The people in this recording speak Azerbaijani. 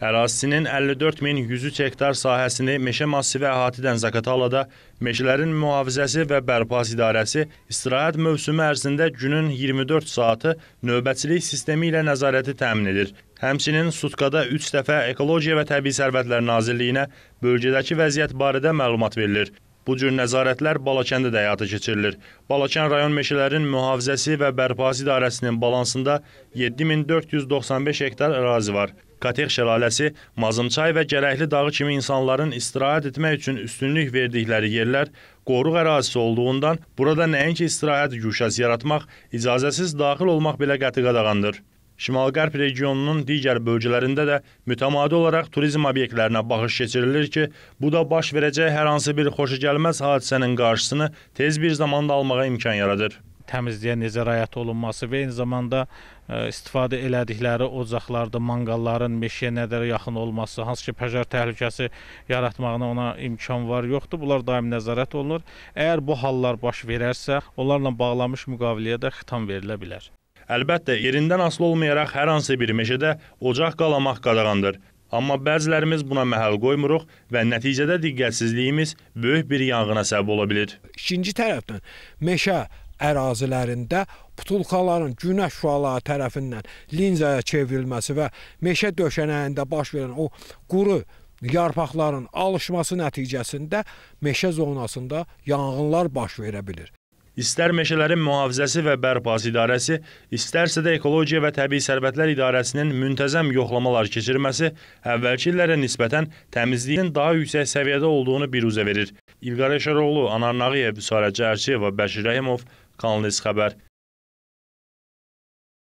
Ərazisinin 54 min 103 hektar sahəsini meşə massivi əhatə edən Zaqatalada Meşələrin Mühafizəsi və Bərpas İdarəsi istirahət mövsümü ərzində günün 24 saatı növbəçilik sistemi ilə nəzarəti təmin edir. Həmçinin sutkada 3 dəfə Ekologiya və Təbii Sərvətlər Nazirliyinə bölgədəki vəziyyət barədə məlumat verilir. Bu cür nəzarətlər Balakəndə də həyata keçirilir. Balakən rayon meşələrinin mühafizəsi və bərpası idarəsinin balansında 7495 hektar ərazi var. Katex şəlaləsi, Mazımçay və Gərəkli dağı kimi insanların istirahət etmək üçün üstünlük verdikləri yerlər qoruq ərazisi olduğundan burada nəinki istirahət güşəsi yaratmaq, icazəsiz daxil olmaq belə qəti qadağandır. Şimal-Qərb regionunun digər bölgələrində də mütəmadi olaraq turizm obyektlərinə baxış keçirilir ki, bu da baş verəcək hər hansı bir xoşagəlməz hadisənin qarşısını tez bir zamanda almağa imkan yaradır təmizliyə necə rayət olunması və eyni zamanda ə, e, istifadə elədikləri ocaqlarda manqalların meşəyə nədir yaxın olması, hansı ki pəjar təhlükəsi yaratmağına ona imkan var, yoxdur. Bunlar daim nəzarət olunur. Əgər bu hallar baş verərsə, onlarla bağlanmış müqaviləyə də xitam verilə bilər. Əlbəttə, yerindən asılı olmayaraq hər hansı bir meşədə ocaq qalamaq qadağandır. Amma bəzilərimiz buna məhəl qoymuruq və nəticədə diqqətsizliyimiz böyük bir yanğına səbəb ola bilir. İkinci tərəfdən meşə ərazilərində butulkaların günəş şüaları tərəfindən linzaya çevrilməsi və meşə döşənəyində baş verən o quru yarpaqların alışması nəticəsində meşə zonasında yanğınlar baş verə bilir. İstər meşələrin mühafizəsi və bərpası idarəsi, istərsə də Ekologiya və Təbii Sərvətlər İdarəsinin müntəzəm yoxlamalar keçirməsi əvvəlki illərə nisbətən təmizliyin daha yüksək səviyyədə olduğunu biruzə verir. İlqar Eşaroğlu, Anar Nağıyev, Sarə Cərçiyeva, Bəşir Rəhimov, Kanlis Xəbər.